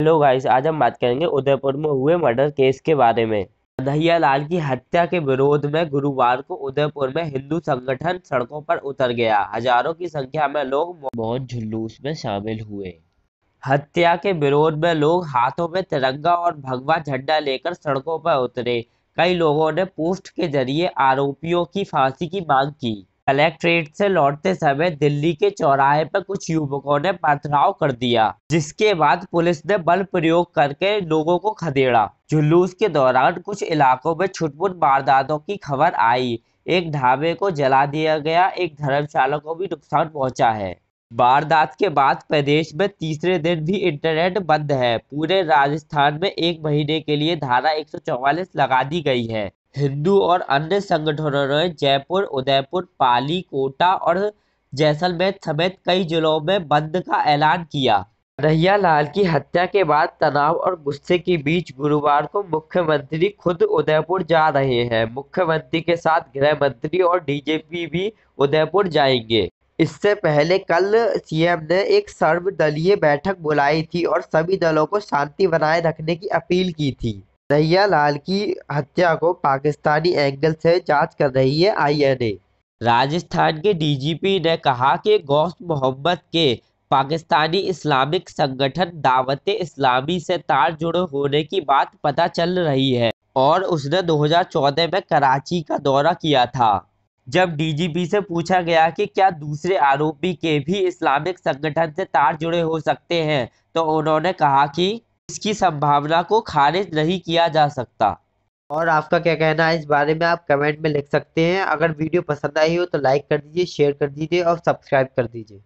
hello guys आज हम बात करेंगे उदयपुर में हुए मर्डर केस के बारे में दहिया लाल की हत्या के विरोध में गुरुवार को उदयपुर में हिंदू संगठन सड़कों पर उतर गया हजारों की संख्या में लोग बहुत जुलूस में शामिल हुए हत्या के विरोध में लोग हाथों में तिरंगा और भगवा झंडा लेकर सड़कों पर उतरे कई लोगों ने पोस्ट के जरिए आरोपियों की फांसी की मांग की कलेक्ट्रेट से लौटते समय दिल्ली के चौराहे पर कुछ युवकों ने पथराव कर दिया जिसके बाद पुलिस ने बल प्रयोग करके लोगों को खदेड़ा जुलूस के दौरान कुछ इलाकों में छुटपुट वारदातों की खबर आई एक ढाबे को जला दिया गया एक धर्मशाला को भी नुकसान पहुंचा है वारदात के बाद प्रदेश में तीसरे दिन भी इंटरनेट बंद है पूरे राजस्थान में एक महीने के लिए धारा 144 लगा दी गई है हिंदू और अन्य संगठनों ने जयपुर उदयपुर पाली कोटा और जैसलमेर समेत कई जिलों में बंद का ऐलान किया रहिया लाल की हत्या के बाद तनाव और गुस्से के बीच गुरुवार को मुख्यमंत्री खुद उदयपुर जा रहे हैं मुख्यमंत्री के साथ गृह मंत्री और डीजीपी भी उदयपुर जाएंगे इससे पहले कल सीएम ने एक सर्वदलीय बैठक बुलाई थी और सभी दलों को शांति बनाए रखने की अपील की थी दहिया लाल की हत्या को पाकिस्तानी एंगल से जांच कर रही है आईएनए राजस्थान के डीजीपी ने कहा कि गौस मोहम्मद के पाकिस्तानी इस्लामिक संगठन दावत इस्लामी से तार जुड़े होने की बात पता चल रही है और उसने 2014 में कराची का दौरा किया था जब डीजीपी से पूछा गया कि क्या दूसरे आरोपी के भी इस्लामिक संगठन से तार जुड़े हो सकते हैं तो उन्होंने कहा कि इसकी संभावना को खारिज नहीं किया जा सकता और आपका क्या कहना है इस बारे में आप कमेंट में लिख सकते हैं अगर वीडियो पसंद आई हो तो लाइक कर दीजिए शेयर कर दीजिए और सब्सक्राइब कर दीजिए